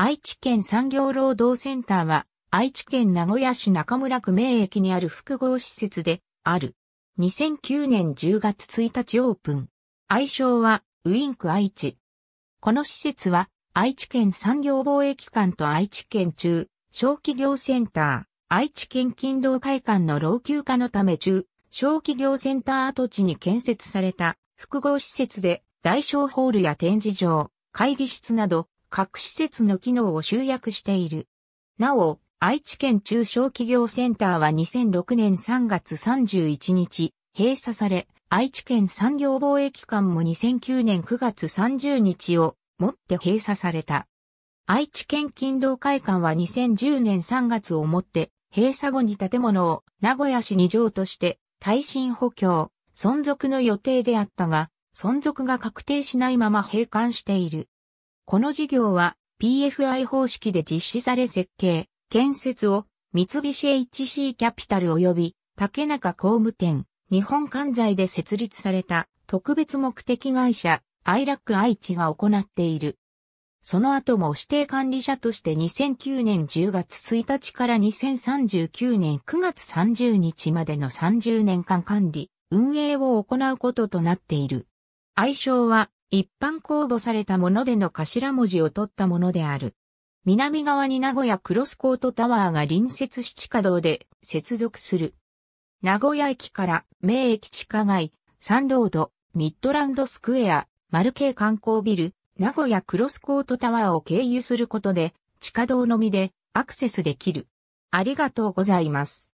愛知県産業労働センターは、愛知県名古屋市中村区名駅にある複合施設で、ある。2009年10月1日オープン。愛称は、ウィンク愛知。この施設は、愛知県産業貿易館と愛知県中、小企業センター、愛知県勤労会館の老朽化のため中、小企業センター跡地に建設された複合施設で、大小ホールや展示場、会議室など、各施設の機能を集約している。なお、愛知県中小企業センターは2006年3月31日、閉鎖され、愛知県産業貿易館も2009年9月30日をもって閉鎖された。愛知県勤労会館は2010年3月をもって閉鎖後に建物を名古屋市に譲渡して耐震補強、存続の予定であったが、存続が確定しないまま閉館している。この事業は PFI 方式で実施され設計、建設を三菱 HC キャピタル及び竹中工務店、日本関西で設立された特別目的会社、アイラック愛知が行っている。その後も指定管理者として2009年10月1日から2039年9月30日までの30年間管理、運営を行うこととなっている。愛称は一般公募されたものでの頭文字を取ったものである。南側に名古屋クロスコートタワーが隣接し地下道で接続する。名古屋駅から名駅地下街、サンロード、ミッドランドスクエア、丸系観光ビル、名古屋クロスコートタワーを経由することで、地下道のみでアクセスできる。ありがとうございます。